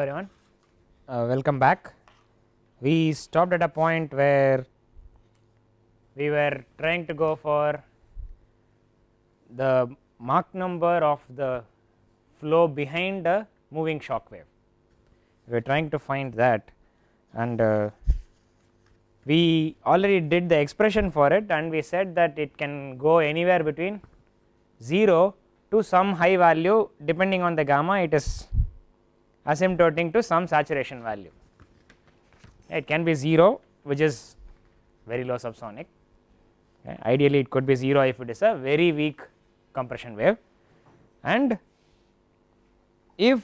everyone, uh, welcome back. We stopped at a point where we were trying to go for the Mach number of the flow behind a moving shock wave. We are trying to find that and uh, we already did the expression for it and we said that it can go anywhere between 0 to some high value depending on the gamma it is asymptoting to some saturation value. It can be 0 which is very low subsonic, ideally it could be 0 if it is a very weak compression wave and if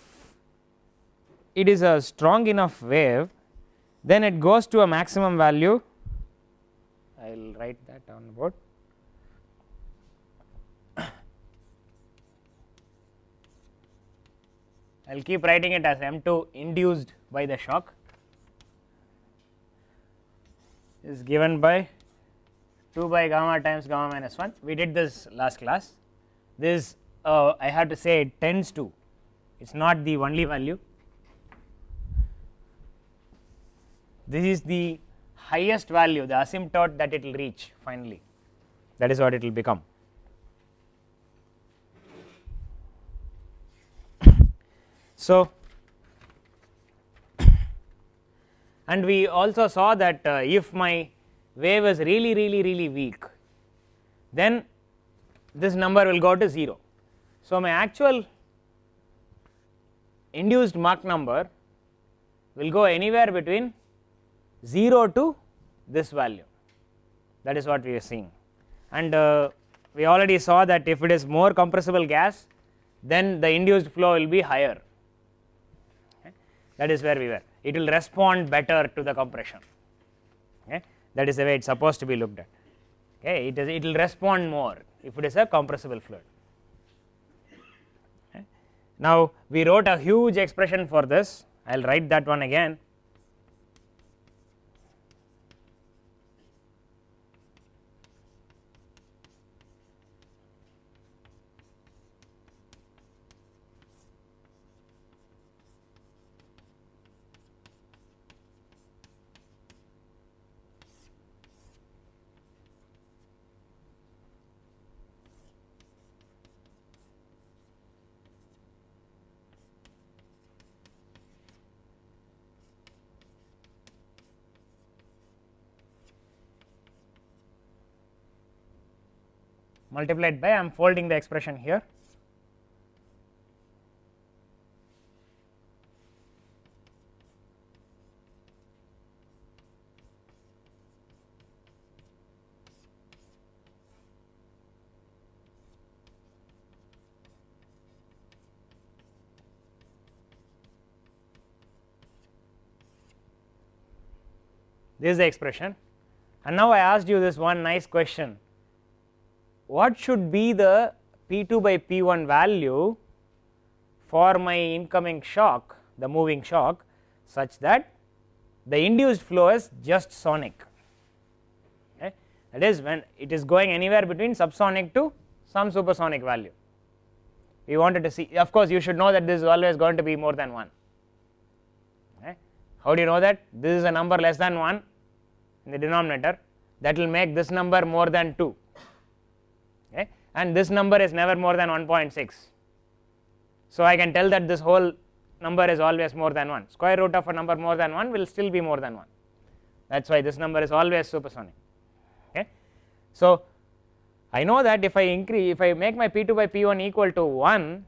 it is a strong enough wave then it goes to a maximum value I will write that on the board I will keep writing it as M2 induced by the shock is given by 2 by gamma times gamma minus 1. We did this last class. This uh, I have to say it tends to, it is not the only value. This is the highest value, the asymptote that it will reach finally, that is what it will become. So, and we also saw that uh, if my wave is really really really weak then this number will go to 0. So, my actual induced Mach number will go anywhere between 0 to this value that is what we are seeing and uh, we already saw that if it is more compressible gas then the induced flow will be higher that is where we were. It will respond better to the compression, okay. that is the way it is supposed to be looked at. Okay. It, is, it will respond more if it is a compressible fluid. Okay. Now, we wrote a huge expression for this, I will write that one again multiplied by I am folding the expression here this is the expression and now I asked you this one nice question what should be the P2 by P1 value for my incoming shock, the moving shock such that the induced flow is just sonic. Okay. That is when it is going anywhere between subsonic to some supersonic value. We wanted to see of course, you should know that this is always going to be more than 1. Okay. How do you know that? This is a number less than 1 in the denominator that will make this number more than 2 and this number is never more than 1.6. So I can tell that this whole number is always more than 1. Square root of a number more than 1 will still be more than 1. That is why this number is always supersonic. Okay. So I know that if I increase, if I make my P2 by P1 equal to 1,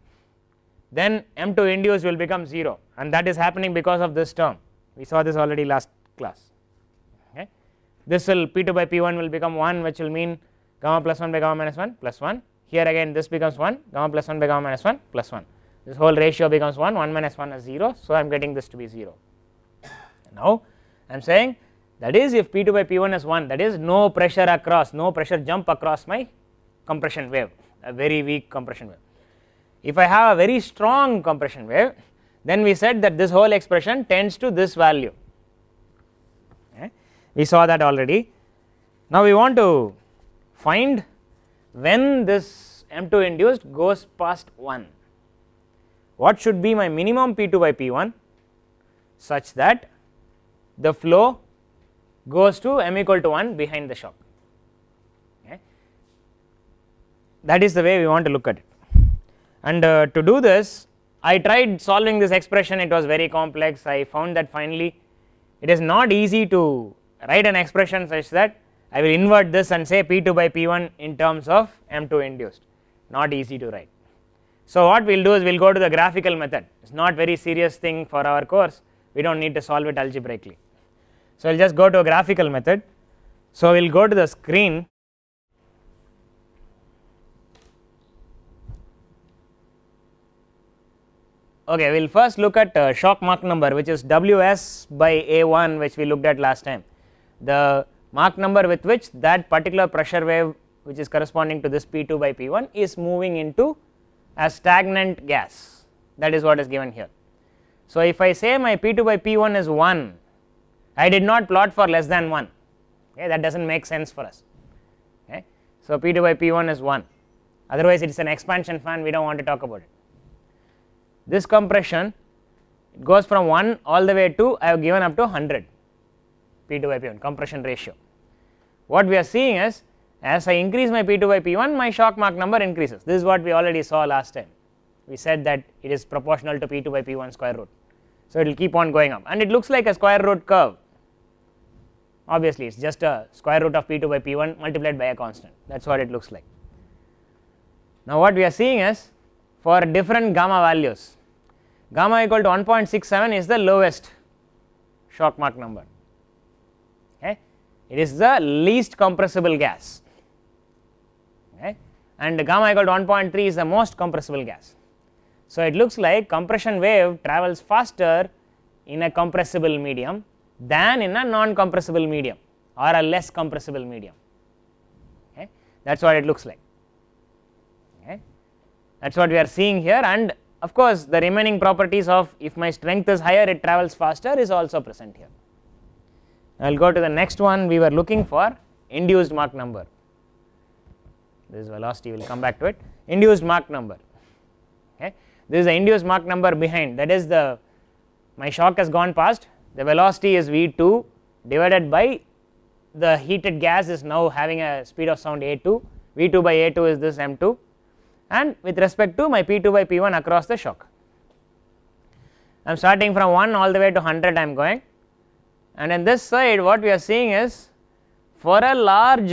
then M2 induced will become 0 and that is happening because of this term. We saw this already last class. Okay. This will P2 by P1 will become 1 which will mean gamma plus 1 by gamma minus 1 plus 1 here again this becomes 1 gamma plus 1 by gamma minus 1 plus 1 this whole ratio becomes 1 1 minus 1 is 0 so I am getting this to be 0 now I am saying that is if P2 by P1 is 1 that is no pressure across no pressure jump across my compression wave a very weak compression wave if I have a very strong compression wave then we said that this whole expression tends to this value okay. Eh? we saw that already now we want to find when this M2 induced goes past 1. What should be my minimum P2 by P1 such that the flow goes to m equal to 1 behind the shock. That is the way we want to look at it. And uh, to do this, I tried solving this expression, it was very complex. I found that finally, it is not easy to write an expression such that I will invert this and say P2 by P1 in terms of M2 induced, not easy to write. So, what we will do is we will go to the graphical method, it is not very serious thing for our course, we do not need to solve it algebraically. So, I will just go to a graphical method. So, we will go to the screen Okay, we will first look at uh, shock Mach number which is Ws by A1 which we looked at last time. The Mach number with which that particular pressure wave which is corresponding to this P2 by P1 is moving into a stagnant gas that is what is given here. So, if I say my P2 by P1 is 1, I did not plot for less than 1 okay, that does not make sense for us. Okay. So, P2 by P1 is 1 otherwise it is an expansion fan we do not want to talk about it. This compression it goes from 1 all the way to I have given up to 100 P2 by P1 compression ratio. What we are seeing is as I increase my P2 by P1 my shock mark number increases this is what we already saw last time we said that it is proportional to P2 by P1 square root. So, it will keep on going up and it looks like a square root curve obviously it is just a square root of P2 by P1 multiplied by a constant that is what it looks like. Now, what we are seeing is for different gamma values gamma equal to 1.67 is the lowest shock mark number it is the least compressible gas okay. and gamma equal to 1.3 is the most compressible gas. So, it looks like compression wave travels faster in a compressible medium than in a non-compressible medium or a less compressible medium. Okay. That is what it looks like. Okay. That is what we are seeing here and of course, the remaining properties of if my strength is higher it travels faster is also present here. I will go to the next one we were looking for induced Mach number. This velocity will come back to it. Induced Mach number. Okay. This is the induced Mach number behind that is the my shock has gone past the velocity is V2 divided by the heated gas is now having a speed of sound A2 V2 by A2 is this M2 and with respect to my P2 by P1 across the shock. I am starting from 1 all the way to 100 I am going and in this side what we are seeing is for a large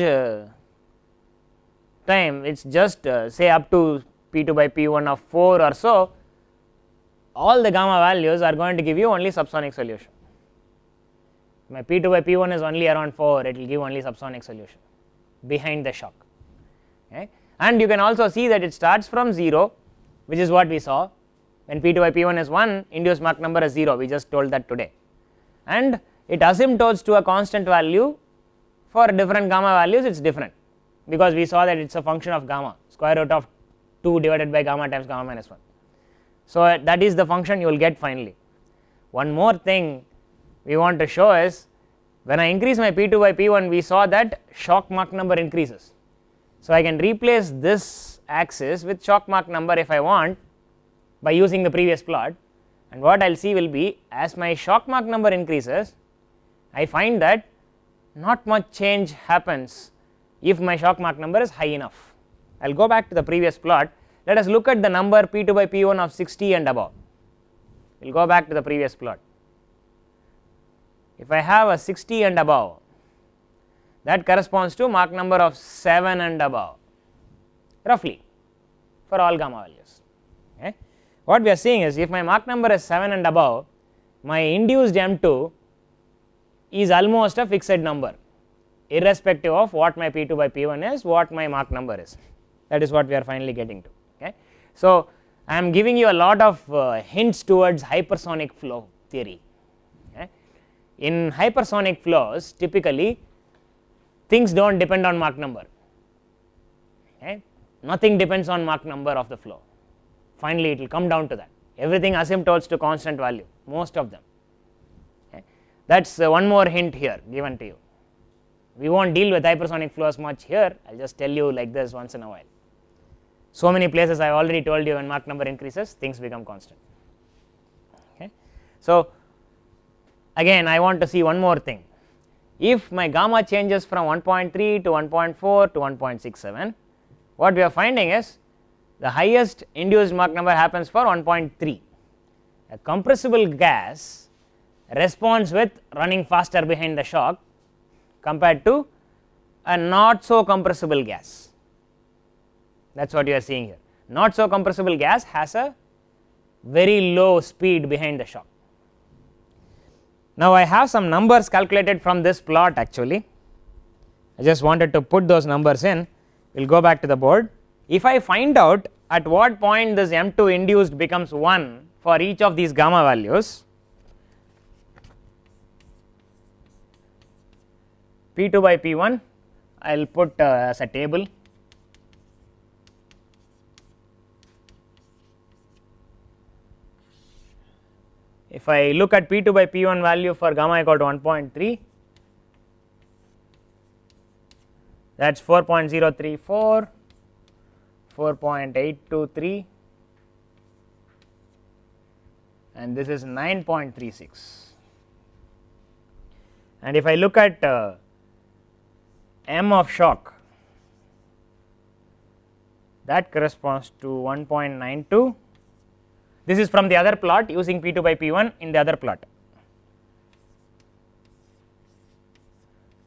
time it is just uh, say up to p 2 by p 1 of 4 or so all the gamma values are going to give you only subsonic solution. My p 2 by p 1 is only around 4 it will give only subsonic solution behind the shock okay. and you can also see that it starts from 0 which is what we saw when p 2 by p 1 is 1 induced Mach number is 0 we just told that today and it asymptotes to a constant value for different gamma values it is different because we saw that it is a function of gamma square root of 2 divided by gamma times gamma minus 1. So, uh, that is the function you will get finally. One more thing we want to show is when I increase my P2 by P1 we saw that shock Mach number increases. So, I can replace this axis with shock Mach number if I want by using the previous plot and what I will see will be as my shock Mach number increases I find that not much change happens if my shock mark number is high enough. I will go back to the previous plot. Let us look at the number P2 by P1 of 60 and above. We will go back to the previous plot. If I have a 60 and above, that corresponds to Mach number of 7 and above roughly for all gamma values. Okay. What we are seeing is if my Mach number is 7 and above, my induced M2 is almost a fixed number irrespective of what my P2 by P1 is, what my Mach number is. That is what we are finally getting to. Okay? So, I am giving you a lot of uh, hints towards hypersonic flow theory. Okay? In hypersonic flows, typically things do not depend on Mach number. Okay? Nothing depends on Mach number of the flow. Finally, it will come down to that. Everything asymptotes to constant value, most of them that is uh, one more hint here given to you. We will not deal with hypersonic flow as much here, I will just tell you like this once in a while. So many places I have already told you when Mach number increases things become constant. Okay. So again I want to see one more thing. If my gamma changes from 1.3 to 1.4 to 1.67, what we are finding is the highest induced Mach number happens for 1.3. A compressible gas responds with running faster behind the shock compared to a not so compressible gas. That is what you are seeing here. Not so compressible gas has a very low speed behind the shock. Now, I have some numbers calculated from this plot actually. I just wanted to put those numbers in. We will go back to the board. If I find out at what point this M2 induced becomes 1 for each of these gamma values, P 2 by P 1 I will put uh, as a table if I look at P 2 by P 1 value for gamma equal to 1.3 that is 4.034, 4.823 and this is 9.36. And if I look at uh, m of shock that corresponds to 1.92. This is from the other plot using P2 by P1 in the other plot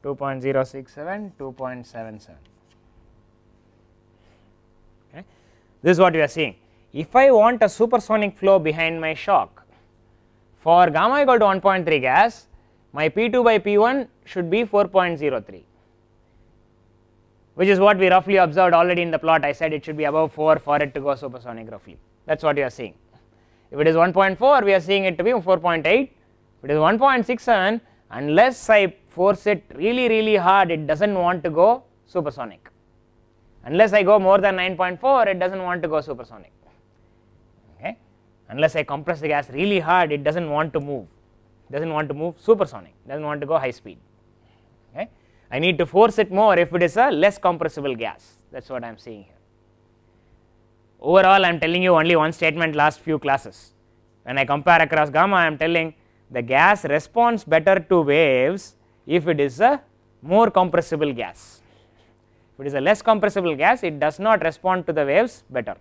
2.067, 2.77. Okay. This is what we are seeing. If I want a supersonic flow behind my shock for gamma equal to 1.3 gas, my P2 by P1 should be 4.03 which is what we roughly observed already in the plot. I said it should be above 4 for it to go supersonic roughly. That is what you are seeing. If it is 1.4, we are seeing it to be 4.8. If it is 1.67, unless I force it really, really hard, it does not want to go supersonic. Unless I go more than 9.4, it does not want to go supersonic. Okay? Unless I compress the gas really hard, it does not want to move, does not want to move supersonic, does not want to go high speed. I need to force it more if it is a less compressible gas. That is what I am saying here. Overall, I am telling you only one statement last few classes. When I compare across gamma, I am telling the gas responds better to waves if it is a more compressible gas. If it is a less compressible gas, it does not respond to the waves better.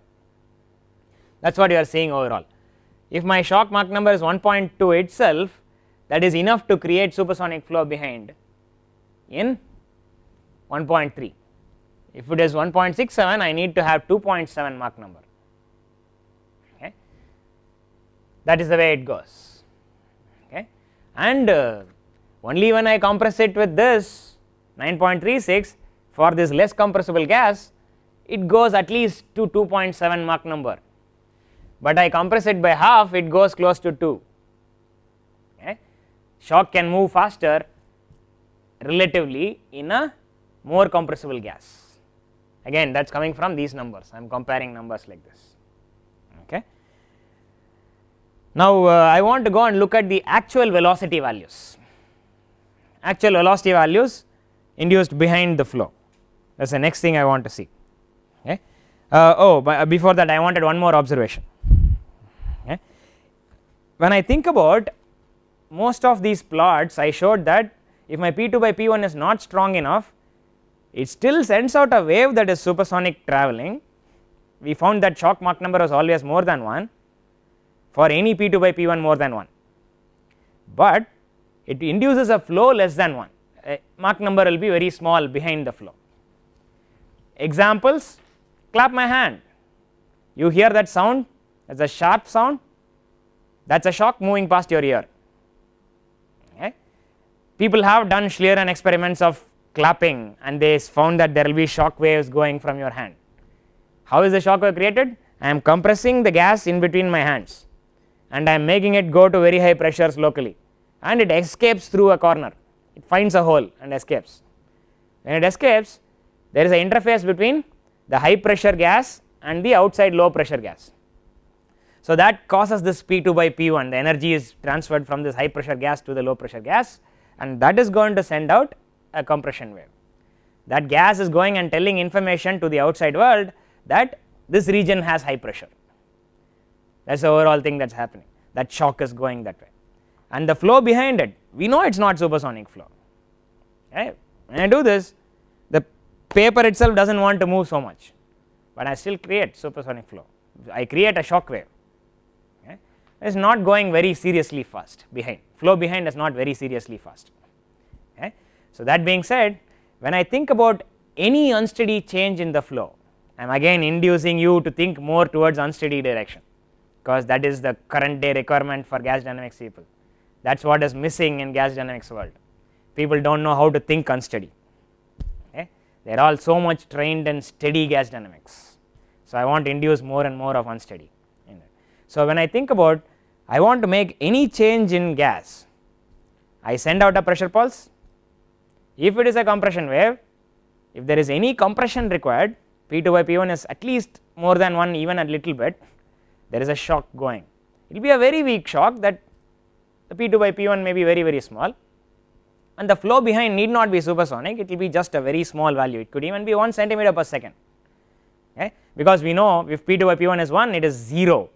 That is what you are seeing overall. If my shock Mach number is 1.2 itself, that is enough to create supersonic flow behind in 1.3. If it is 1.67, I need to have 2.7 Mach number. Okay. That is the way it goes. Okay. And uh, only when I compress it with this 9.36 for this less compressible gas, it goes at least to 2.7 Mach number. But I compress it by half, it goes close to 2. Okay. Shock can move faster relatively in a more compressible gas. Again that is coming from these numbers, I am comparing numbers like this. Okay. Now, uh, I want to go and look at the actual velocity values, actual velocity values induced behind the flow that is the next thing I want to see. Okay. Uh, oh, but uh, before that I wanted one more observation. Okay. When I think about most of these plots I showed that if my P2 by P1 is not strong enough, it still sends out a wave that is supersonic traveling. We found that shock Mach number was always more than 1 for any P2 by P1 more than 1, but it induces a flow less than 1, a eh, Mach number will be very small behind the flow. Examples clap my hand, you hear that sound, as a sharp sound, that is a shock moving past your ear people have done Schlieren experiments of clapping and they found that there will be shock waves going from your hand. How is the shock wave created? I am compressing the gas in between my hands and I am making it go to very high pressures locally and it escapes through a corner, it finds a hole and escapes. When it escapes, there is an interface between the high pressure gas and the outside low pressure gas. So, that causes this P2 by P1, the energy is transferred from this high pressure gas to the low pressure gas and that is going to send out a compression wave. That gas is going and telling information to the outside world that this region has high pressure that is the overall thing that is happening that shock is going that way and the flow behind it we know it is not supersonic flow when I do this the paper itself does not want to move so much but I still create supersonic flow I create a shock wave is not going very seriously fast behind flow behind is not very seriously fast okay. So that being said when I think about any unsteady change in the flow I am again inducing you to think more towards unsteady direction because that is the current day requirement for gas dynamics people that is what is missing in gas dynamics world people do not know how to think unsteady okay. they are all so much trained in steady gas dynamics. So I want to induce more and more of unsteady. So, when I think about I want to make any change in gas, I send out a pressure pulse. If it is a compression wave, if there is any compression required, P2 by P1 is at least more than 1 even a little bit, there is a shock going. It will be a very weak shock that the P2 by P1 may be very very small and the flow behind need not be supersonic, it will be just a very small value, it could even be 1 centimeter per second. Okay? Because we know if P2 by P1 is 1, it is 0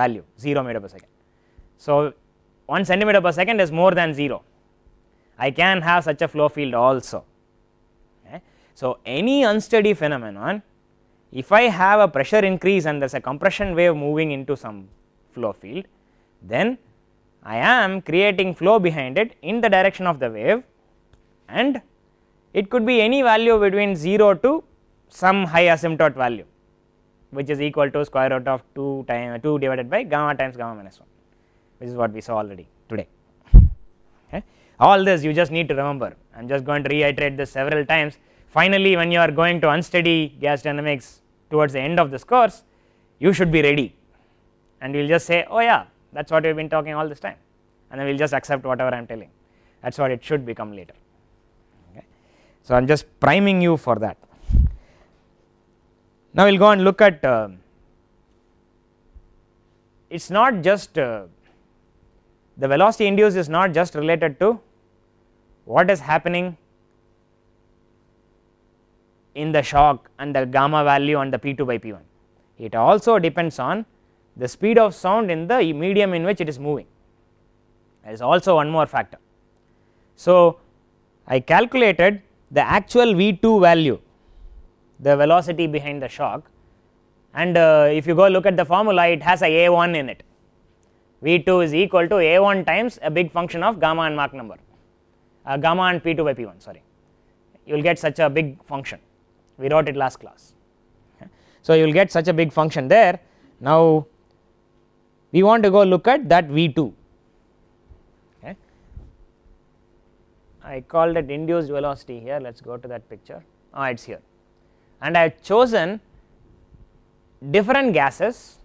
value 0 meter per second. So, 1 centimeter per second is more than 0 I can have such a flow field also. Okay. So, any unsteady phenomenon if I have a pressure increase and there is a compression wave moving into some flow field then I am creating flow behind it in the direction of the wave and it could be any value between 0 to some high asymptote value which is equal to square root of 2 time 2 divided by gamma times gamma minus 1 which is what we saw already today. Okay. All this you just need to remember I am just going to reiterate this several times finally when you are going to unsteady gas dynamics towards the end of this course you should be ready and you will just say oh yeah that is what we have been talking all this time and then we will just accept whatever I am telling that is what it should become later. Okay. So, I am just priming you for that. Now, we will go and look at uh, it is not just uh, the velocity induced is not just related to what is happening in the shock and the gamma value and the P2 by P1. It also depends on the speed of sound in the medium in which it is moving. There is also one more factor. So, I calculated the actual V2 value the velocity behind the shock and uh, if you go look at the formula it has a a1 in it v2 is equal to a1 times a big function of gamma and mach number uh, gamma and p2 by p1 sorry you will get such a big function we wrote it last class so you will get such a big function there now we want to go look at that v2 okay i called it induced velocity here let's go to that picture ah it's here and I have chosen different gases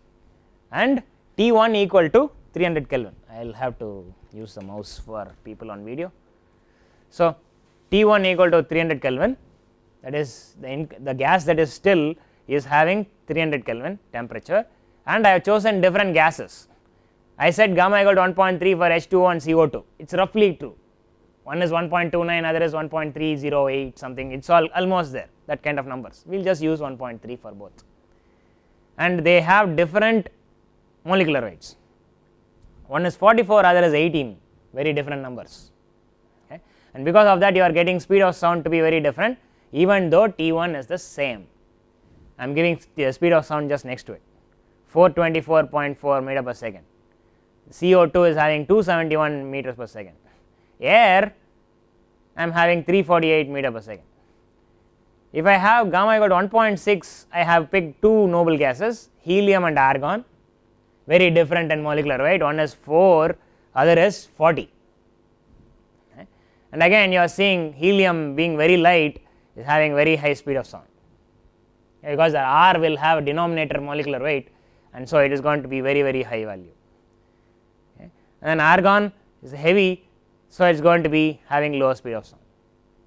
and T1 equal to 300 Kelvin. I will have to use the mouse for people on video. So, T1 equal to 300 Kelvin that is the, the gas that is still is having 300 Kelvin temperature and I have chosen different gases. I said gamma equal to 1.3 for H2O and CO2, it is roughly true one is 1.29 other is 1.308 something it is all almost there that kind of numbers we will just use 1.3 for both and they have different molecular weights one is 44 other is 18 very different numbers okay. and because of that you are getting speed of sound to be very different even though t1 is the same I am giving the speed of sound just next to it 424.4 meter per second CO2 is having 271 meters per second air I am having 348 meter per second. If I have gamma equal to 1.6 I have picked two noble gases helium and argon very different in molecular weight one is 4 other is 40 and again you are seeing helium being very light is having very high speed of sound because the r will have denominator molecular weight and so it is going to be very very high value okay. and then argon is heavy so, it is going to be having lower speed of sound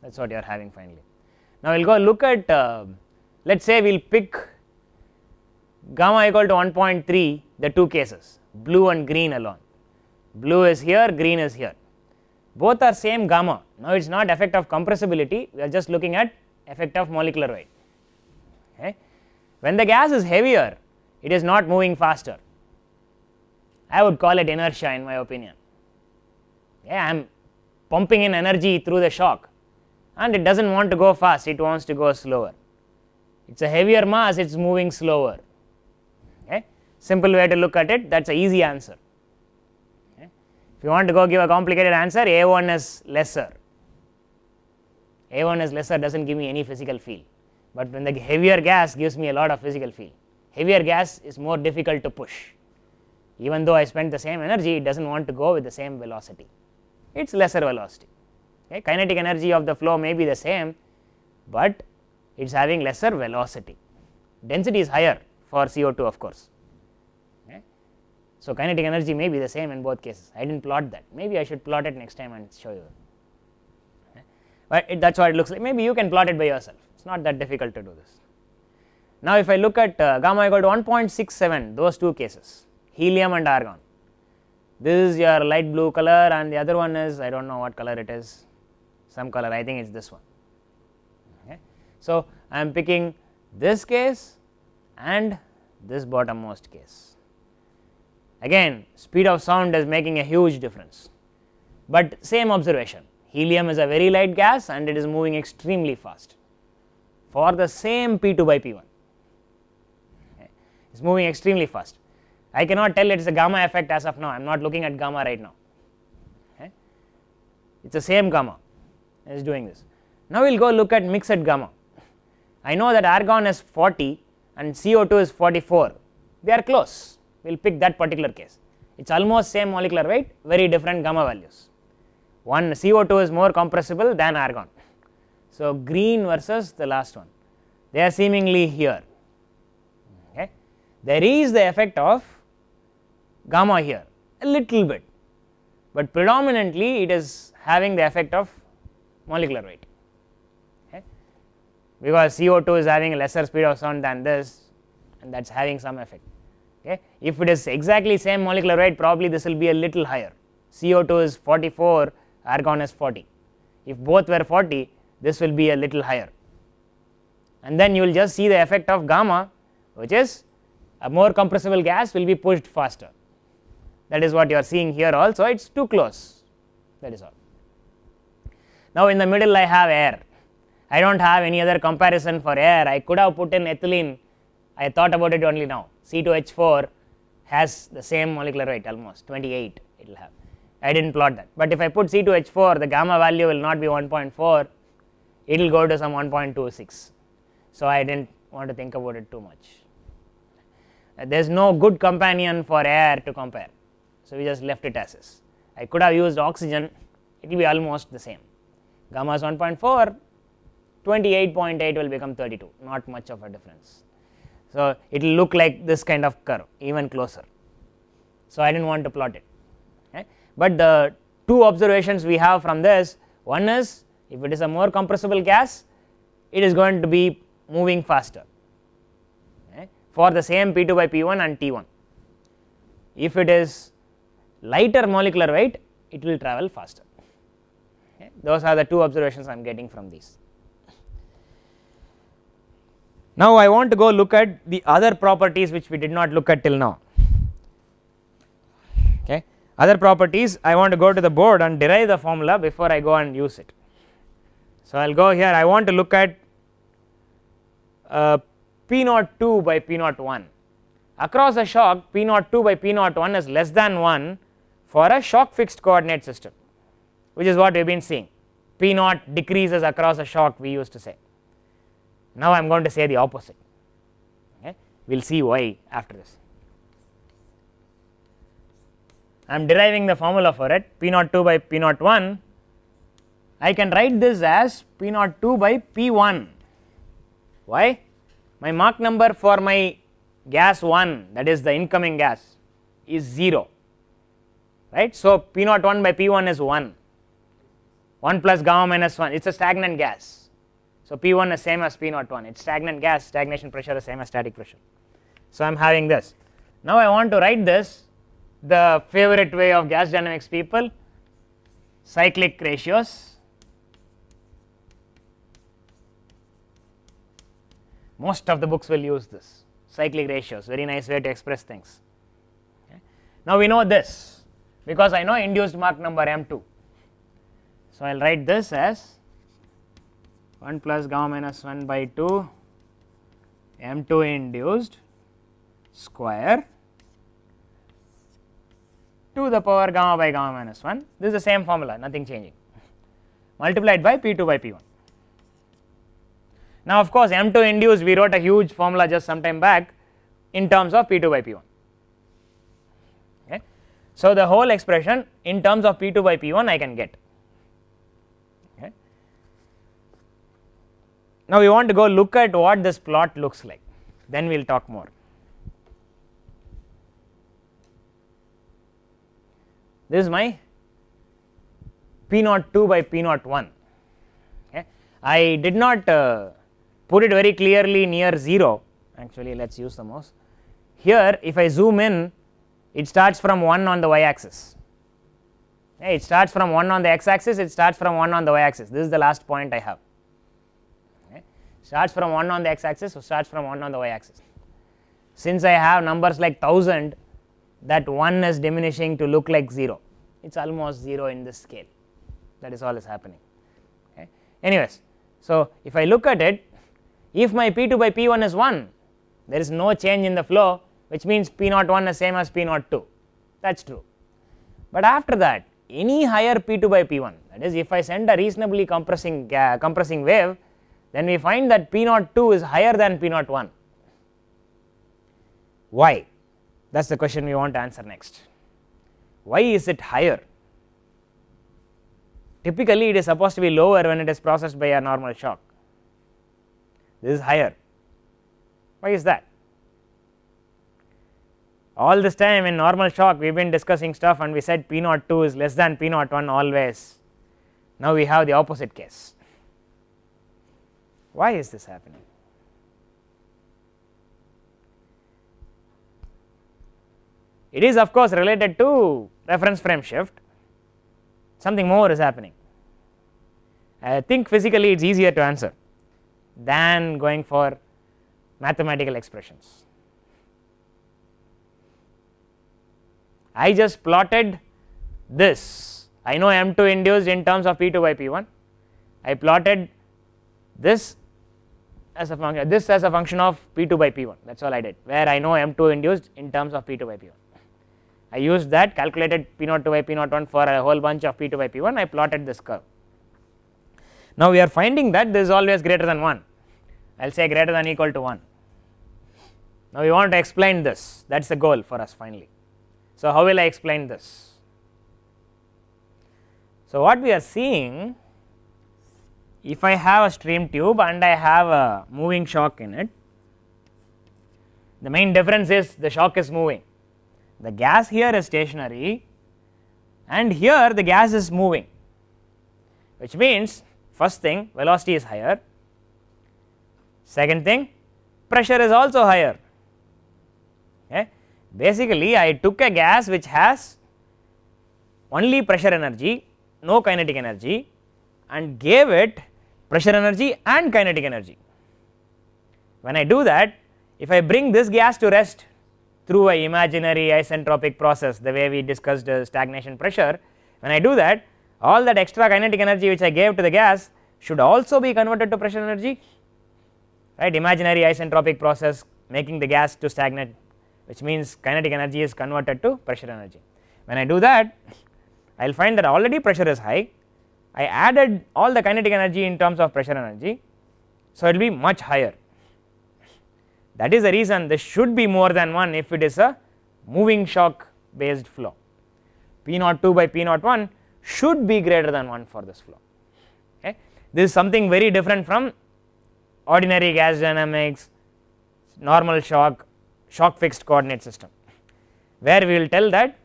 that is what you are having finally. Now, we will go look at uh, let us say we will pick gamma equal to 1.3 the two cases blue and green alone blue is here green is here both are same gamma now it is not effect of compressibility we are just looking at effect of molecular weight okay. when the gas is heavier it is not moving faster i would call it inertia in my opinion yeah i am pumping in energy through the shock and it does not want to go fast, it wants to go slower. It is a heavier mass, it is moving slower. Okay. Simple way to look at it, that is an easy answer. Okay. If you want to go give a complicated answer, A1 is lesser. A1 is lesser does not give me any physical feel, but when the heavier gas gives me a lot of physical feel. Heavier gas is more difficult to push, even though I spent the same energy, it does not want to go with the same velocity it is lesser velocity. Okay. Kinetic energy of the flow may be the same, but it is having lesser velocity. Density is higher for CO2 of course. Okay. So, kinetic energy may be the same in both cases. I did not plot that. Maybe I should plot it next time and show you. Okay. But that is what it looks like. Maybe you can plot it by yourself. It is not that difficult to do this. Now, if I look at uh, gamma equal to 1.67, those two cases, helium and argon this is your light blue color and the other one is I do not know what color it is some color I think it is this one. Okay. So, I am picking this case and this bottommost case. Again speed of sound is making a huge difference, but same observation helium is a very light gas and it is moving extremely fast for the same P2 by P1 it is moving extremely fast. I cannot tell it is a gamma effect as of now, I am not looking at gamma right now. Okay. Eh? It is the same gamma is doing this. Now, we will go look at mixed gamma. I know that argon is 40 and CO2 is 44, they are close, we will pick that particular case. It is almost same molecular weight, very different gamma values. One CO2 is more compressible than argon. So, green versus the last one, they are seemingly here. Okay. There is the effect of gamma here a little bit, but predominantly it is having the effect of molecular weight okay? because CO2 is having a lesser speed of sound than this and that is having some effect. Okay? If it is exactly same molecular weight probably this will be a little higher CO2 is 44 argon is 40 if both were 40 this will be a little higher and then you will just see the effect of gamma which is a more compressible gas will be pushed faster that is what you are seeing here also it is too close that is all. Now, in the middle I have air, I do not have any other comparison for air, I could have put in ethylene, I thought about it only now C2H4 has the same molecular weight almost 28 it will have, I did not plot that, but if I put C2H4 the gamma value will not be 1.4, it will go to some 1.26. So, I did not want to think about it too much. There is no good companion for air to compare. So, we just left it as is. I could have used oxygen, it will be almost the same. Gamma is 1.4, 28.8 will become 32, not much of a difference. So, it will look like this kind of curve, even closer. So, I did not want to plot it. Okay. But the two observations we have from this one is if it is a more compressible gas, it is going to be moving faster okay, for the same P2 by P1 and T1. If it is lighter molecular weight it will travel faster. Okay. Those are the two observations I am getting from these. Now I want to go look at the other properties which we did not look at till now. Okay. Other properties I want to go to the board and derive the formula before I go and use it. So I will go here I want to look at uh, P naught 2 by P naught 1 across a shock P naught 2 by P naught 1 is less than 1 for a shock fixed coordinate system which is what we have been seeing P naught decreases across a shock we used to say. Now I am going to say the opposite okay. we will see why after this. I am deriving the formula for it P naught 2 by P naught 1 I can write this as P naught 2 by P 1 why my Mach number for my gas 1 that is the incoming gas is 0 right. So, P naught 1 by P 1 is 1, 1 plus gamma minus 1 it is a stagnant gas. So, P 1 is same as P naught 1 it is stagnant gas stagnation pressure is same as static pressure. So, I am having this. Now, I want to write this the favorite way of gas dynamics people cyclic ratios. Most of the books will use this cyclic ratios very nice way to express things. Okay. Now, we know this because I know induced Mach number m 2. So, I will write this as 1 plus gamma minus 1 by 2 m 2 induced square to the power gamma by gamma minus 1 this is the same formula nothing changing multiplied by p 2 by p 1. Now, of course, m 2 induced we wrote a huge formula just some time back in terms of p 2 by p 1 so, the whole expression in terms of P2 by P1 I can get. Now, we want to go look at what this plot looks like, then we will talk more. This is my P naught 2 by P naught 1. Okay. I did not uh, put it very clearly near 0 actually let us use the mouse. Here if I zoom in it starts from 1 on the y axis. It starts from 1 on the x axis, it starts from 1 on the y axis. This is the last point I have. Okay. Starts from 1 on the x axis, so starts from 1 on the y axis. Since I have numbers like 1000, that 1 is diminishing to look like 0. It is almost 0 in this scale. That is all is happening. Okay. Anyways, so if I look at it, if my P2 by P1 is 1, there is no change in the flow, which means P 1 is same as P 2 that is true. But after that any higher P 2 by P 1 that is if I send a reasonably compressing uh, compressing wave then we find that P 2 is higher than P 1. Why? That is the question we want to answer next. Why is it higher? Typically it is supposed to be lower when it is processed by a normal shock, this is higher. Why is that? all this time in normal shock we have been discussing stuff and we said p naught 2 is less than p naught 1 always. Now, we have the opposite case. Why is this happening? It is of course related to reference frame shift, something more is happening. I think physically it is easier to answer than going for mathematical expressions. I just plotted this. I know M 2 induced in terms of P 2 by P 1. I plotted this as a function this as a function of P 2 by P 1 that is all I did where I know M 2 induced in terms of P 2 by P 1. I used that calculated P 0 2 by P 1 for a whole bunch of P 2 by P 1 I plotted this curve. Now we are finding that this is always greater than 1 I will say greater than equal to 1. Now we want to explain this that is the goal for us finally. So, how will I explain this? So, what we are seeing if I have a stream tube and I have a moving shock in it, the main difference is the shock is moving. The gas here is stationary and here the gas is moving, which means first thing velocity is higher, second thing pressure is also higher. Okay? Basically, I took a gas which has only pressure energy, no kinetic energy and gave it pressure energy and kinetic energy. When I do that, if I bring this gas to rest through a imaginary isentropic process the way we discussed uh, stagnation pressure, when I do that all that extra kinetic energy which I gave to the gas should also be converted to pressure energy right imaginary isentropic process making the gas to stagnate which means kinetic energy is converted to pressure energy. When I do that I will find that already pressure is high I added all the kinetic energy in terms of pressure energy so it will be much higher. That is the reason there should be more than one if it is a moving shock based flow P naught 2 by P naught 1 should be greater than 1 for this flow. Okay. This is something very different from ordinary gas dynamics, normal shock shock fixed coordinate system where we will tell that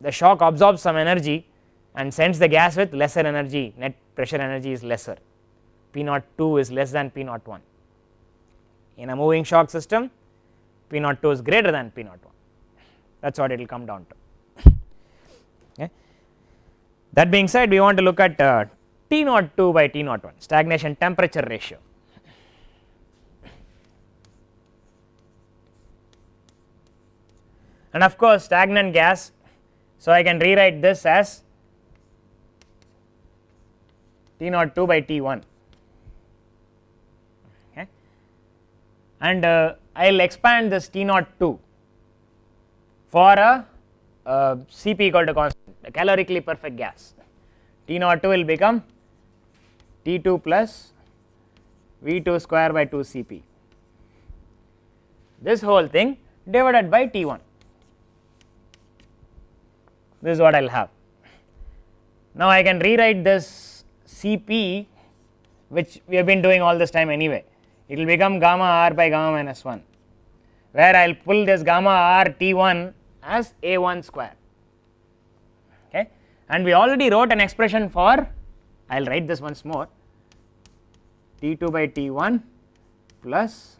the shock absorbs some energy and sends the gas with lesser energy net pressure energy is lesser P naught 2 is less than P naught 1. In a moving shock system P naught 2 is greater than P naught 1 that is what it will come down to. Okay. That being said we want to look at uh, T naught 2 by T naught 1 stagnation temperature ratio. and of course stagnant gas. So, I can rewrite this as T naught 2 by T 1 okay. and uh, I will expand this T naught 2 for a uh, Cp equal to constant a calorically perfect gas. T naught 2 will become T 2 plus V 2 square by 2 Cp this whole thing divided by T 1 this is what I will have. Now, I can rewrite this Cp which we have been doing all this time anyway, it will become gamma r by gamma minus 1, where I will pull this gamma r t 1 as a 1 square. Okay. And we already wrote an expression for, I will write this once more, t 2 by t 1 plus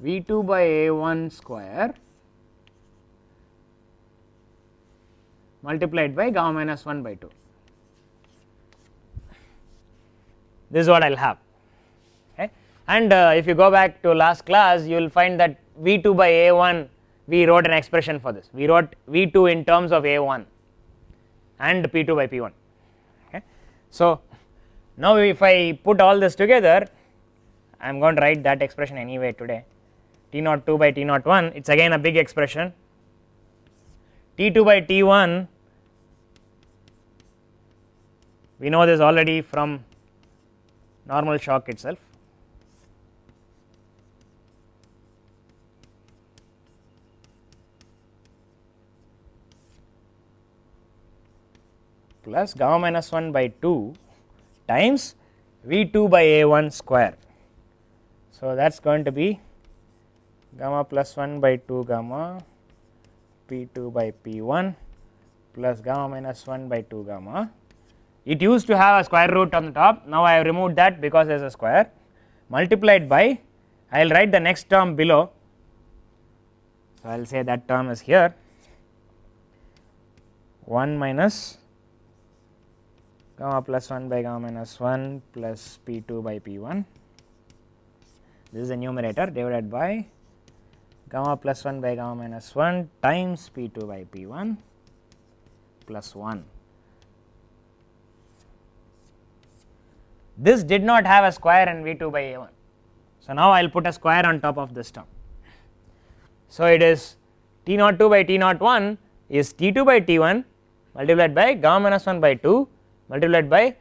v 2 by a 1 square multiplied by gamma minus 1 by 2. This is what I will have. Okay. And uh, if you go back to last class, you will find that V2 by A1, we wrote an expression for this. We wrote V2 in terms of A1 and P2 by P1. Okay. So, now if I put all this together, I am going to write that expression anyway today. T naught 2 by T naught 1, it is again a big expression. T2 by T1 we know this already from normal shock itself. plus gamma minus 1 by 2 times V 2 by A 1 square. So, that is going to be gamma plus 1 by 2 gamma P 2 by P 1 plus gamma minus 1 by 2 gamma it used to have a square root on the top, now I have removed that because there is a square multiplied by I will write the next term below. So, I will say that term is here 1 minus gamma plus 1 by gamma minus 1 plus p 2 by p 1. This is the numerator divided by gamma plus 1 by gamma minus 1 times p 2 by p 1 plus 1. This did not have a square and V2 by A1. So, now I will put a square on top of this term. So, it is T 02 by T 01 is T2 by T1 multiplied by gamma minus 1 by 2 multiplied by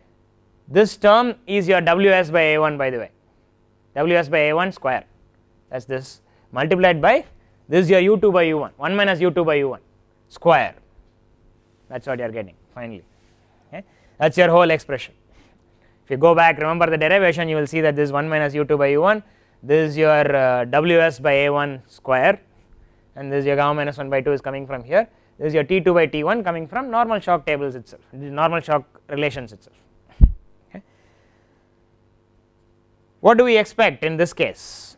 this term is your Ws by A1 by the way, Ws by A1 square that is this multiplied by this is your U2 by U1, 1 minus U2 by U1 square that is what you are getting finally, okay. that is your whole expression. If you go back remember the derivation you will see that this 1 minus u2 by u1 this is your uh, ws by a1 square and this is your gamma minus 1 by 2 is coming from here this is your t2 by t1 coming from normal shock tables itself normal shock relations itself. Okay. What do we expect in this case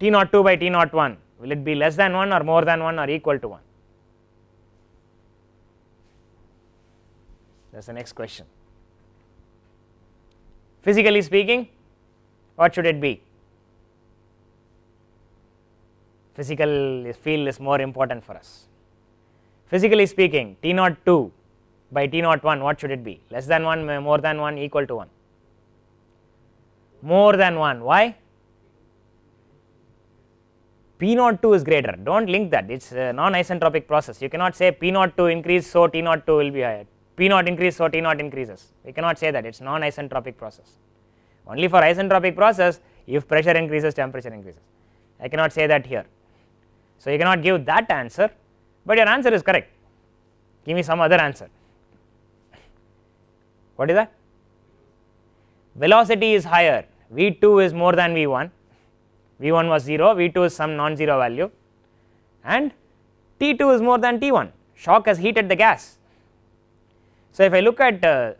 t naught 2 by t naught 1 will it be less than 1 or more than 1 or equal to 1 that is the next question physically speaking what should it be? Physical field is more important for us. Physically speaking T naught 2 by T naught 1 what should it be? Less than 1, more than 1, equal to 1. More than 1, why? P naught 2 is greater, do not link that, it is a non-isentropic process. You cannot say P naught 2 increase, so T naught 2 will be higher, P naught increases so T naught increases. We cannot say that it is non-isentropic process. Only for isentropic process if pressure increases temperature increases. I cannot say that here. So, you cannot give that answer, but your answer is correct. Give me some other answer. What is that? Velocity is higher, V 2 is more than V 1, V 1 was 0, V 2 is some non 0 value and T 2 is more than T 1, shock has heated the gas so, if I look at uh,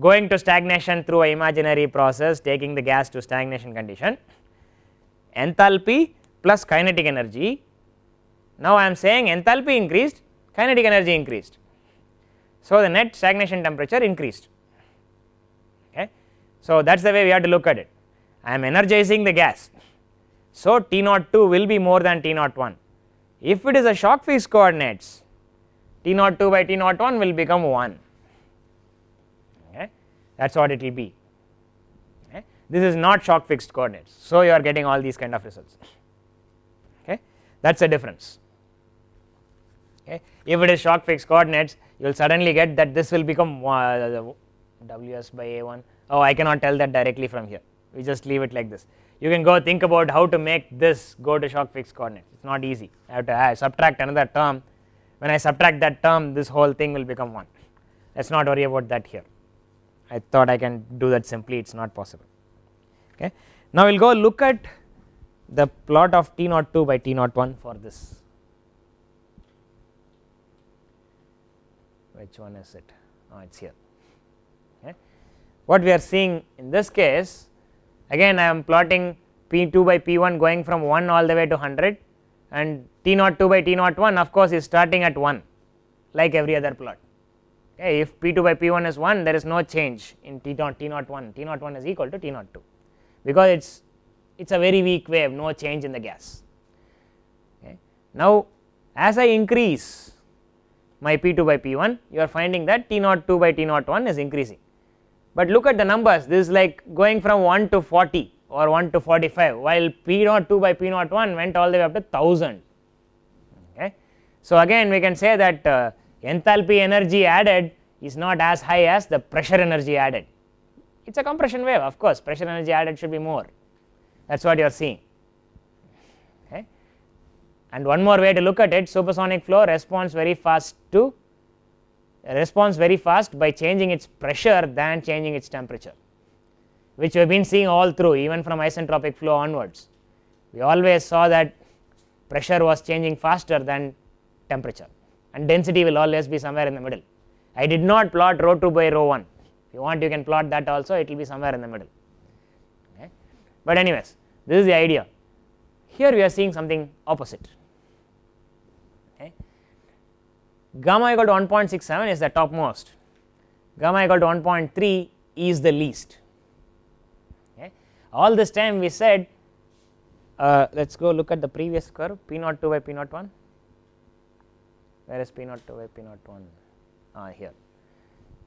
going to stagnation through an imaginary process taking the gas to stagnation condition, enthalpy plus kinetic energy. Now, I am saying enthalpy increased, kinetic energy increased. So, the net stagnation temperature increased. Okay. So, that is the way we have to look at it. I am energizing the gas. So, T naught 2 will be more than T naught 1. If it is a shock phase coordinates, T naught 2 by T naught 1 will become 1 that is what it will be. Okay. This is not shock fixed coordinates, so you are getting all these kind of results. Okay. That is the difference. Okay. If it is shock fixed coordinates, you will suddenly get that this will become uh, ws by a1. Oh, I cannot tell that directly from here, we just leave it like this. You can go think about how to make this go to shock fixed coordinates, it is not easy. I have to subtract another term, when I subtract that term, this whole thing will become 1. Let us not worry about that here. I thought I can do that simply it is not possible okay. Now we will go look at the plot of T naught 2 by T naught 1 for this which one is it oh, it is here okay. What we are seeing in this case again I am plotting P2 by P1 going from 1 all the way to 100 and T naught 2 by T naught 1 of course is starting at 1 like every other plot Okay, if P2 by P1 is 1, there is no change in T naught T naught 1, T naught 1 is equal to T naught 2 because it is it is a very weak wave, no change in the gas. Okay. Now, as I increase my P2 by P1, you are finding that T naught 2 by T naught 1 is increasing. But look at the numbers, this is like going from 1 to 40 or 1 to 45, while P naught 2 by P naught 1 went all the way up to 1000. Okay. So, again we can say that uh, enthalpy energy added is not as high as the pressure energy added. It is a compression wave of course, pressure energy added should be more that is what you are seeing. Okay. And one more way to look at it supersonic flow responds very fast to responds very fast by changing its pressure than changing its temperature which we have been seeing all through even from isentropic flow onwards. We always saw that pressure was changing faster than temperature and density will always be somewhere in the middle. I did not plot rho 2 by rho 1, if you want you can plot that also it will be somewhere in the middle. Okay. But anyways this is the idea, here we are seeing something opposite. Okay. Gamma equal to 1.67 is the topmost, gamma equal to 1.3 is the least. Okay. All this time we said uh, let us go look at the previous curve p 02 by p 01 whereas P naught 2 by P naught 1 uh, here.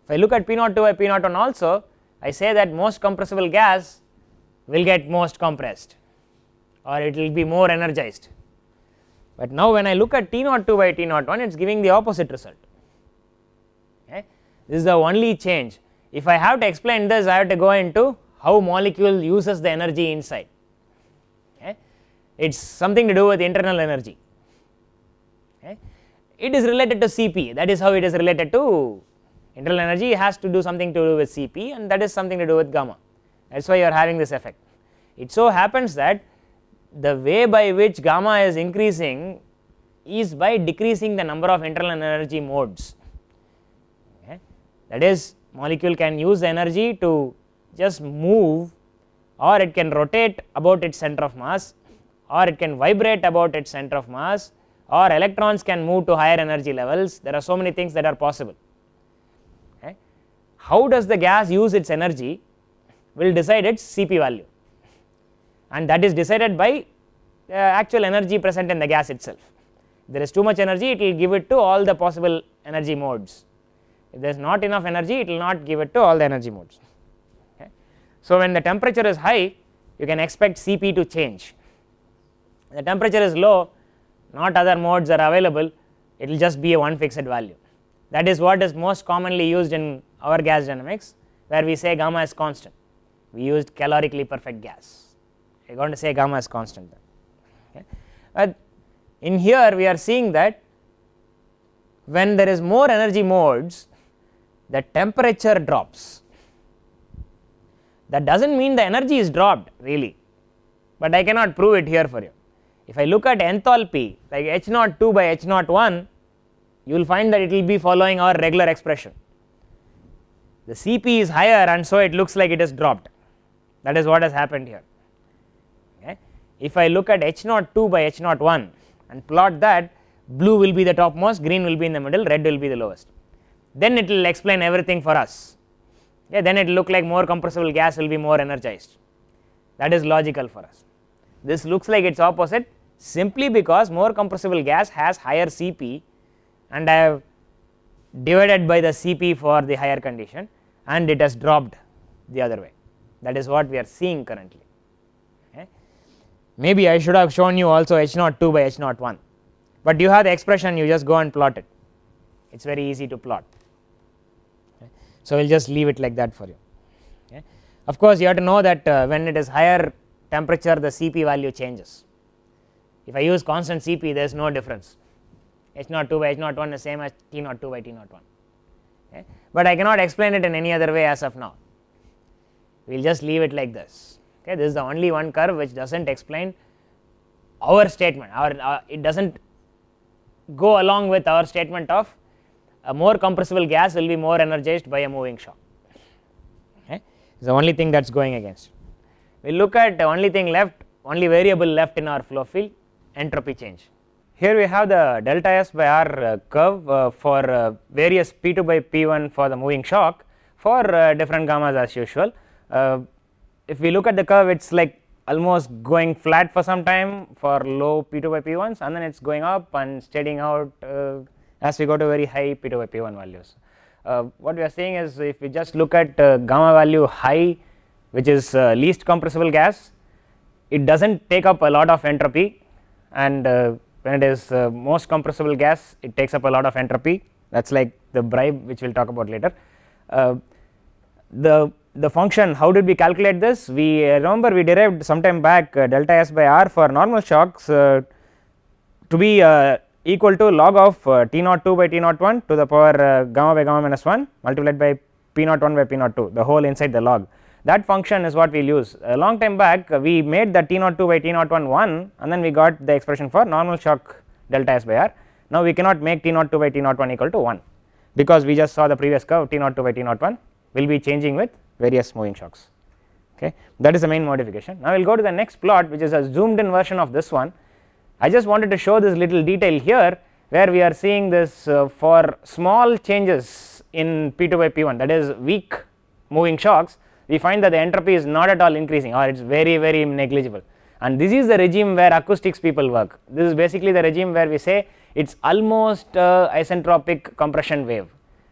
If I look at P naught 2 by P naught 1 also, I say that most compressible gas will get most compressed or it will be more energized. But now when I look at T naught 2 by T naught 1, it is giving the opposite result. Okay. This is the only change. If I have to explain this, I have to go into how molecule uses the energy inside. Okay. It is something to do with internal energy. Okay it is related to Cp that is how it is related to internal energy has to do something to do with Cp and that is something to do with gamma that is why you are having this effect. It so happens that the way by which gamma is increasing is by decreasing the number of internal energy modes okay. that is molecule can use the energy to just move or it can rotate about its center of mass or it can vibrate about its center of mass or electrons can move to higher energy levels there are so many things that are possible okay. how does the gas use its energy will decide its cp value and that is decided by uh, actual energy present in the gas itself there is too much energy it will give it to all the possible energy modes if there is not enough energy it will not give it to all the energy modes okay. so when the temperature is high you can expect cp to change the temperature is low not other modes are available it will just be a one fixed value. That is what is most commonly used in our gas dynamics where we say gamma is constant. We used calorically perfect gas. We are going to say gamma is constant. Then, okay. But in here we are seeing that when there is more energy modes the temperature drops. That does not mean the energy is dropped really, but I cannot prove it here for you. If I look at enthalpy like H naught 2 by H naught 1, you will find that it will be following our regular expression. The Cp is higher and so it looks like it has dropped that is what has happened here. Okay. If I look at H naught 2 by H naught 1 and plot that blue will be the topmost, green will be in the middle, red will be the lowest. Then it will explain everything for us. then it will look like more compressible gas will be more energized. That is logical for us. This looks like its opposite, simply because more compressible gas has higher Cp and I have divided by the Cp for the higher condition and it has dropped the other way that is what we are seeing currently. Maybe I should have shown you also H02 by H01, but you have the expression you just go and plot it, it is very easy to plot. So, we will just leave it like that for you. Of course, you have to know that uh, when it is higher temperature the Cp value changes. If I use constant Cp, there is no difference h naught 2 by h naught 1 is same as t naught 2 by t naught 1, okay. but I cannot explain it in any other way as of now. We will just leave it like this. Okay. This is the only one curve which does not explain our statement, our, uh, it does not go along with our statement of a more compressible gas will be more energized by a moving shock. Okay. It is the only thing that is going against. We look at the only thing left, only variable left in our flow field entropy change. Here we have the delta S by R uh, curve uh, for uh, various P2 by P1 for the moving shock for different gammas as usual. if we look at the curve, it is like almost going flat for some time for low P2 by P1s and then it is going up and steadying out as we go to very high P2 by P1 values. what we are saying is if we just look at gamma value high which is least compressible gas, it does not take up a lot of entropy and uh, when it is uh, most compressible gas it takes up a lot of entropy that is like the bribe which we will talk about later. Uh, the the function how did we calculate this we remember we derived sometime back delta s by r for normal shocks to be equal to log of uh, T naught 2 by T naught 1 to the power uh, gamma by gamma minus 1 multiplied by P naught 1 by P naught 2 the whole inside the log that function is what we will use. A long time back uh, we made the T naught 2 by T naught 1 1 and then we got the expression for normal shock delta S by R. Now we cannot make T naught 2 by T naught 1 equal to 1 because we just saw the previous curve T naught 2 by T naught 1 will be changing with various moving shocks okay that is the main modification. Now we will go to the next plot which is a zoomed in version of this one. I just wanted to show this little detail here where we are seeing this uh, for small changes in P2 by P1 that is weak moving shocks we find that the entropy is not at all increasing or it is very very negligible and this is the regime where acoustics people work. This is basically the regime where we say it is almost uh, isentropic compression wave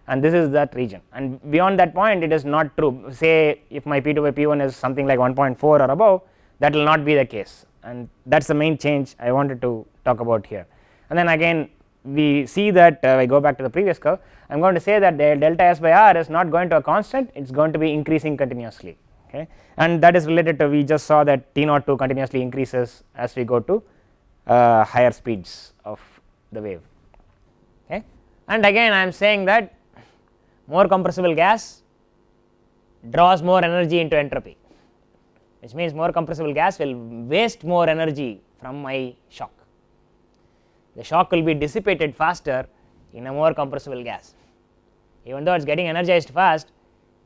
and this is that region and beyond that point it is not true say if my P2 by P1 is something like 1.4 or above that will not be the case and that is the main change I wanted to talk about here. And then again we see that uh, I go back to the previous curve, I am going to say that the delta S by R is not going to a constant, it is going to be increasing continuously. Okay. And that is related to we just saw that T naught 2 continuously increases as we go to uh, higher speeds of the wave. Okay. And again I am saying that more compressible gas draws more energy into entropy, which means more compressible gas will waste more energy from my shock the shock will be dissipated faster in a more compressible gas. Even though it is getting energized fast,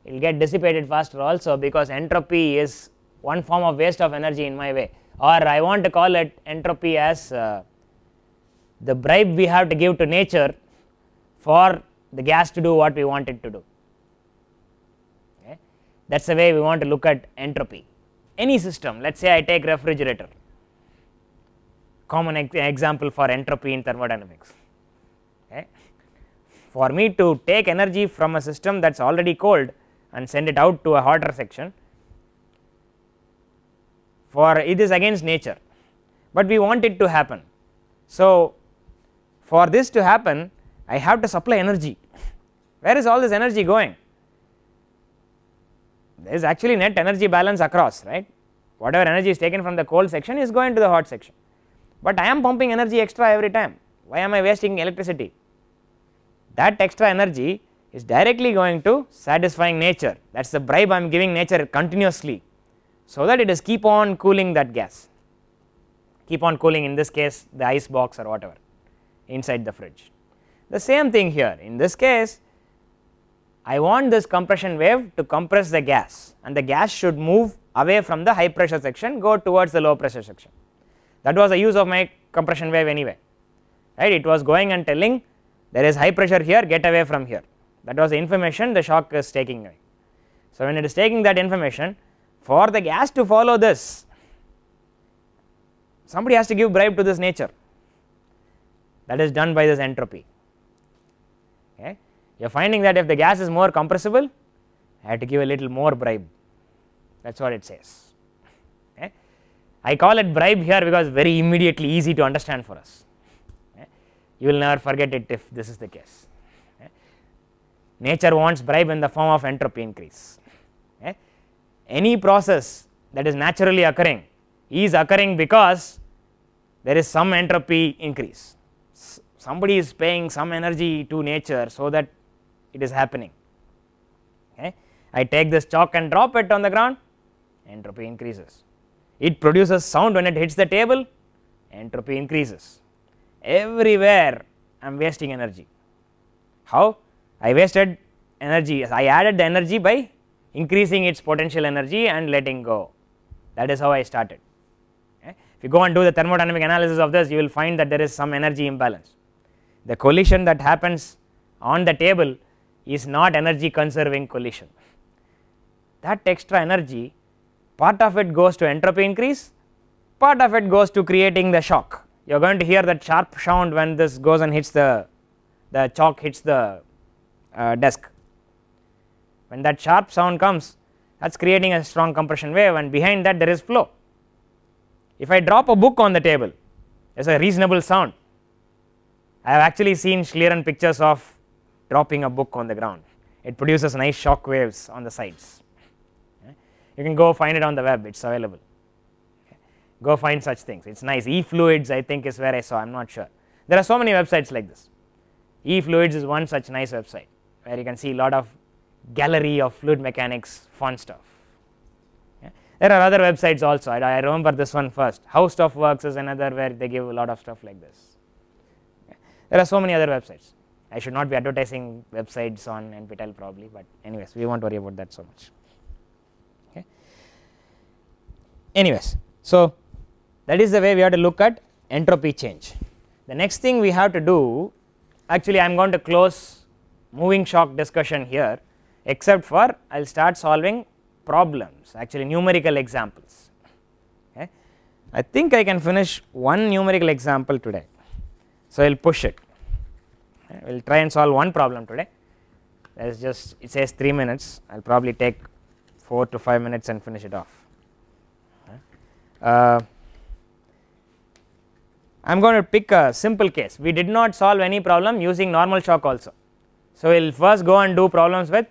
it will get dissipated faster also because entropy is one form of waste of energy in my way or I want to call it entropy as uh, the bribe we have to give to nature for the gas to do what we want it to do. Okay. That is the way we want to look at entropy. Any system, let us say I take refrigerator, common example for entropy in thermodynamics. For me to take energy from a system that is already cold and send it out to a hotter section for it is against nature, but we want it to happen. So, for this to happen I have to supply energy, where is all this energy going? There is actually net energy balance across right, whatever energy is taken from the cold section is going to the hot section but I am pumping energy extra every time why am I wasting electricity that extra energy is directly going to satisfying nature that is the bribe I am giving nature continuously so that it is keep on cooling that gas keep on cooling in this case the ice box or whatever inside the fridge. The same thing here in this case I want this compression wave to compress the gas and the gas should move away from the high pressure section go towards the low pressure section that was the use of my compression wave anyway right it was going and telling there is high pressure here get away from here that was the information the shock is taking away. So, when it is taking that information for the gas to follow this somebody has to give bribe to this nature that is done by this entropy okay you are finding that if the gas is more compressible I have to give a little more bribe that is what it says. I call it bribe here because very immediately easy to understand for us. Eh? You will never forget it if this is the case. Eh? Nature wants bribe in the form of entropy increase. Eh? Any process that is naturally occurring is occurring because there is some entropy increase. Somebody is paying some energy to nature so that it is happening. I take this chalk and drop it on the ground, entropy increases it produces sound when it hits the table, entropy increases. Everywhere I am wasting energy. How? I wasted energy, I added the energy by increasing its potential energy and letting go. That is how I started. Eh? If you go and do the thermodynamic analysis of this, you will find that there is some energy imbalance. The collision that happens on the table is not energy conserving collision. That extra energy part of it goes to entropy increase, part of it goes to creating the shock. You are going to hear that sharp sound when this goes and hits the, the chalk hits the uh, desk. When that sharp sound comes that is creating a strong compression wave and behind that there is flow. If I drop a book on the table there is a reasonable sound. I have actually seen Schlieren pictures of dropping a book on the ground, it produces nice shock waves on the sides you can go find it on the web it is available go find such things it is nice e fluids I think is where I saw I am not sure there are so many websites like this e fluids is one such nice website where you can see a lot of gallery of fluid mechanics fun stuff. There are other websites also I, remember this one first how stuff works is another where they give a lot of stuff like this. There are so many other websites I should not be advertising websites on NPTEL probably but anyways we will not worry about that so much. Anyways, so that is the way we have to look at entropy change. The next thing we have to do actually I am going to close moving shock discussion here except for I will start solving problems actually numerical examples. Okay. I think I can finish one numerical example today. So, I will push it we will try and solve one problem today that is just it says 3 minutes I will probably take 4 to 5 minutes and finish it off. Uh, I am going to pick a simple case we did not solve any problem using normal shock also. So, we will first go and do problems with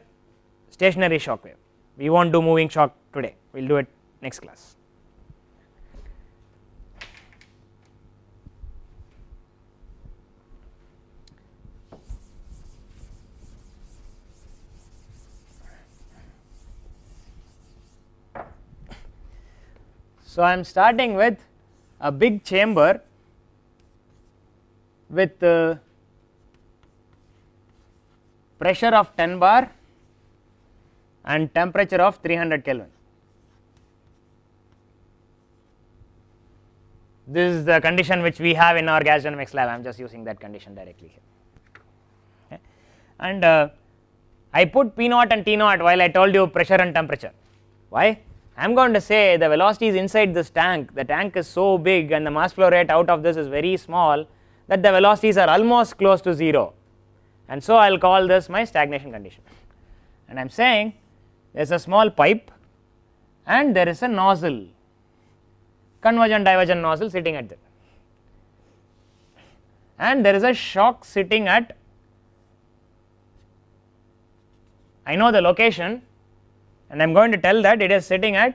stationary shock wave we will not do moving shock today we will do it next class. So, I am starting with a big chamber with uh, pressure of 10 bar and temperature of 300 Kelvin. This is the condition which we have in our gas dynamics lab, I am just using that condition directly here. Okay. And uh, I put P naught and T naught while I told you pressure and temperature. Why? I am going to say the velocity is inside this tank, the tank is so big and the mass flow rate out of this is very small that the velocities are almost close to 0 and so I will call this my stagnation condition. And I am saying there is a small pipe and there is a nozzle, convergent divergent nozzle sitting at there and there is a shock sitting at I know the location and I am going to tell that it is sitting at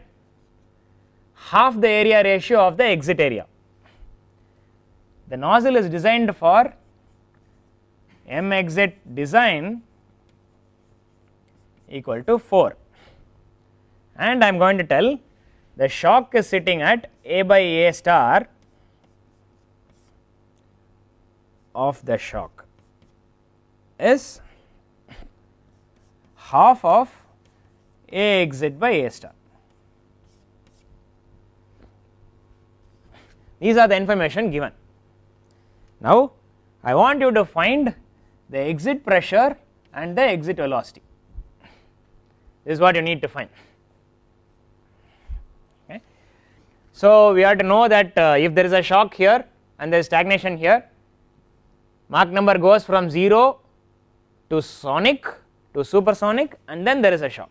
half the area ratio of the exit area. The nozzle is designed for M exit design equal to 4 and I am going to tell the shock is sitting at A by A star of the shock is half of a exit by A star. These are the information given. Now, I want you to find the exit pressure and the exit velocity. This is what you need to find. Okay. So, we have to know that uh, if there is a shock here and there is stagnation here, Mach number goes from 0 to sonic to supersonic and then there is a shock.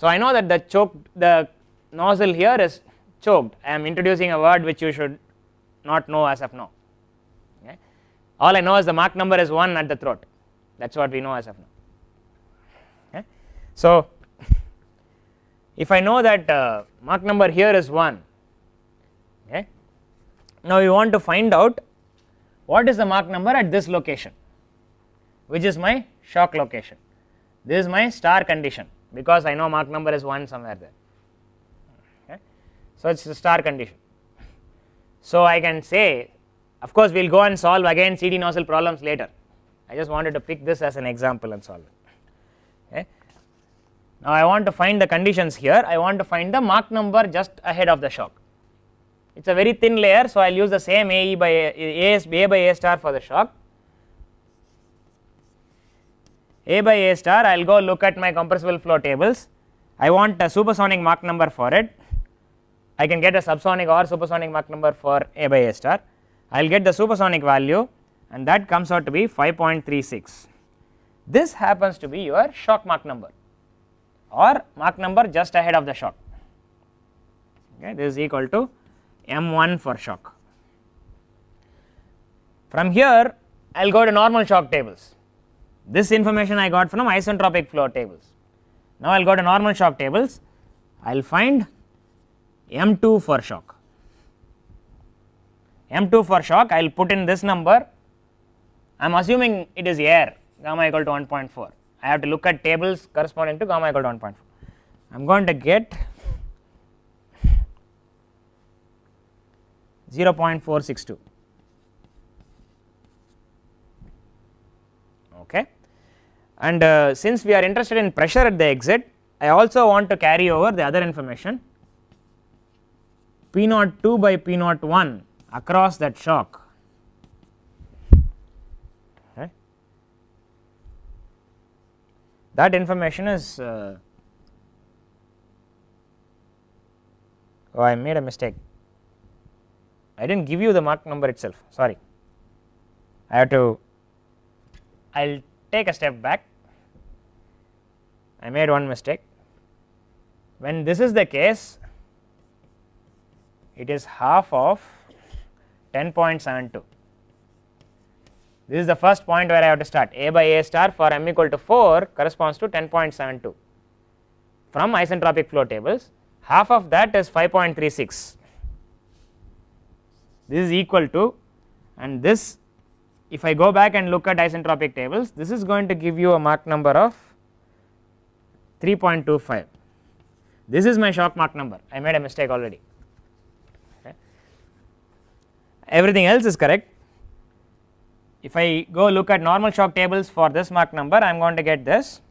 So, I know that the choked the nozzle here is choked I am introducing a word which you should not know as of now okay. all I know is the Mach number is 1 at the throat that is what we know as of now. Okay. So, if I know that uh, Mach number here is 1 okay. now we want to find out what is the Mach number at this location which is my shock location this is my star condition because I know Mach number is 1 somewhere there. Okay. So, it is a star condition. So, I can say of course, we will go and solve again CD nozzle problems later. I just wanted to pick this as an example and solve it. Okay. Now, I want to find the conditions here, I want to find the Mach number just ahead of the shock. It is a very thin layer, so I will use the same AE by A, A by A star for the shock A by A star, I will go look at my compressible flow tables. I want a supersonic Mach number for it. I can get a subsonic or supersonic Mach number for A by A star. I will get the supersonic value and that comes out to be 5.36. This happens to be your shock Mach number or Mach number just ahead of the shock. Okay, this is equal to M1 for shock. From here, I will go to normal shock tables. This information I got from isentropic flow tables. Now, I will go to normal shock tables, I will find M2 for shock. M2 for shock, I will put in this number, I am assuming it is air gamma equal to 1.4. I have to look at tables corresponding to gamma equal to 1.4. I am going to get 0.462. and uh, since we are interested in pressure at the exit I also want to carry over the other information P 2 by P 1 across that shock that information is uh, oh I made a mistake I did not give you the Mach number itself sorry I have to I will take a step back I made one mistake. When this is the case, it is half of 10.72. This is the first point where I have to start. A by A star for m equal to 4 corresponds to 10.72 from isentropic flow tables. Half of that is 5.36. This is equal to, and this, if I go back and look at isentropic tables, this is going to give you a Mach number of 3.25. This is my shock mark number, I made a mistake already. Okay. Everything else is correct. If I go look at normal shock tables for this Mach number, I am going to get this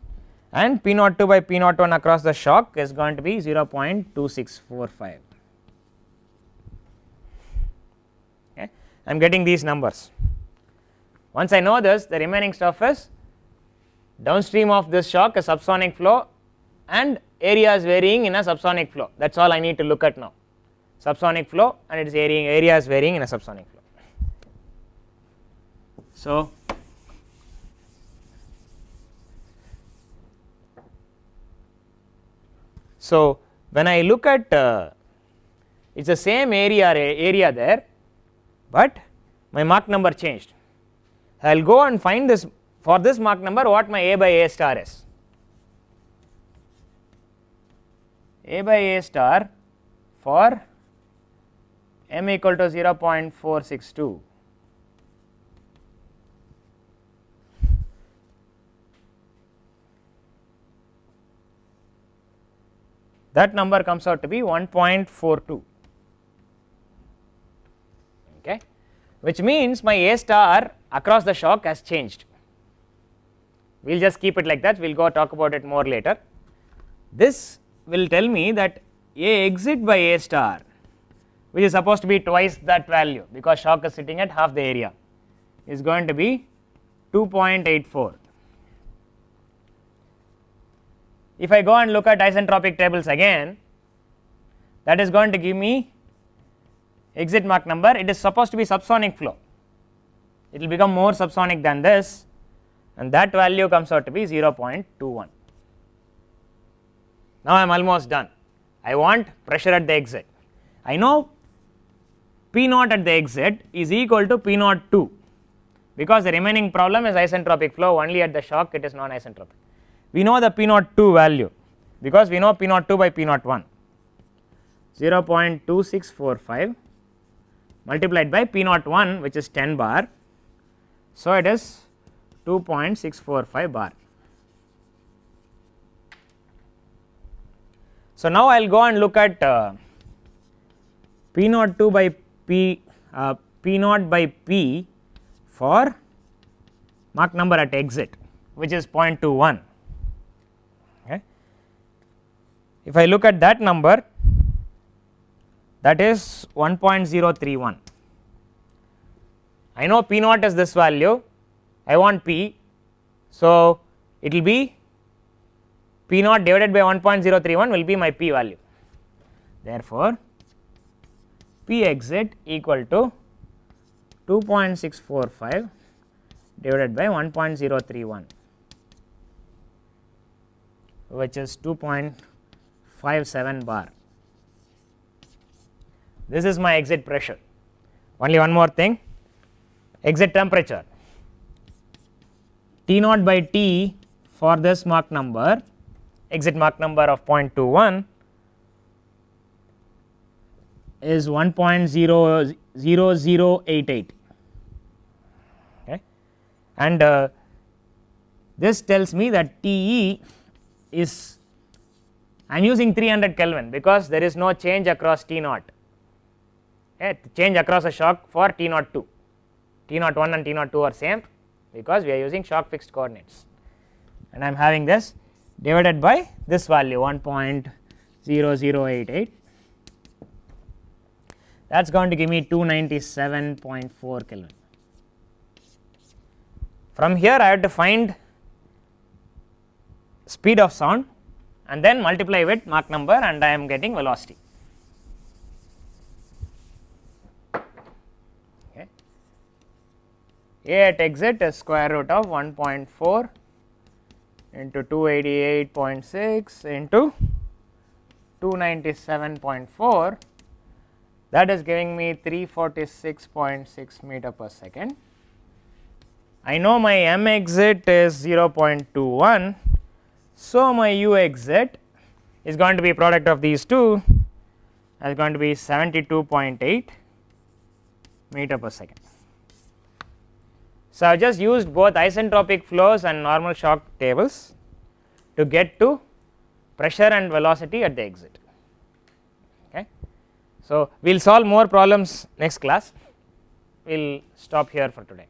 and P02 by P01 across the shock is going to be 0.2645. Okay. I am getting these numbers. Once I know this, the remaining stuff is downstream of this shock a subsonic flow and areas varying in a subsonic flow that is all I need to look at now subsonic flow and its varying areas varying in a subsonic flow. So, so when I look at uh, it is the same area area there, but my Mach number changed. I will go and find this for this Mach number what my A by A star is. A by A star for m equal to 0.462. That number comes out to be 1.42, okay, which means my A star across the shock has changed. We will just keep it like that, we will go talk about it more later. This will tell me that A exit by A star which is supposed to be twice that value because shock is sitting at half the area is going to be 2.84. If I go and look at isentropic tables again that is going to give me exit Mach number it is supposed to be subsonic flow it will become more subsonic than this and that value comes out to be 0.21 now I am almost done. I want pressure at the exit. I know P naught at the exit is equal to P naught 2 because the remaining problem is isentropic flow only at the shock it is non isentropic. We know the P naught 2 value because we know P naught 2 by P naught 1 0 0.2645 multiplied by P naught 1 which is 10 bar. So, it is 2.645 bar. So, now I will go and look at uh, P naught 2 by P uh, P naught by P for Mach number at exit which is 0.21 okay. If I look at that number that is 1.031. I know P naught is this value I want P. So, it will be P naught divided by 1.031 will be my p value. Therefore, p exit equal to 2.645 divided by 1.031 which is 2.57 bar. This is my exit pressure. Only one more thing exit temperature T naught by T for this Mach number exit Mach number of 0.21 is 1.00088. okay. and uh, this tells me that TE is I am using 300 Kelvin because there is no change across T naught okay, change across a shock for T naught 2 T naught 1 and T naught 2 are same because we are using shock fixed coordinates and I am having this divided by this value 1.0088 that is going to give me 297.4 Kelvin. From here I have to find speed of sound and then multiply with Mach number and I am getting velocity. Okay. A at exit is square root of 1.4 into 288.6 into 297.4 that is giving me 346.6 meter per second. I know my m exit is 0.21. So, my u exit is going to be product of these two is going to be 72.8 meter per second. So, I have just used both isentropic flows and normal shock tables to get to pressure and velocity at the exit. Okay. So, we will solve more problems next class, we will stop here for today.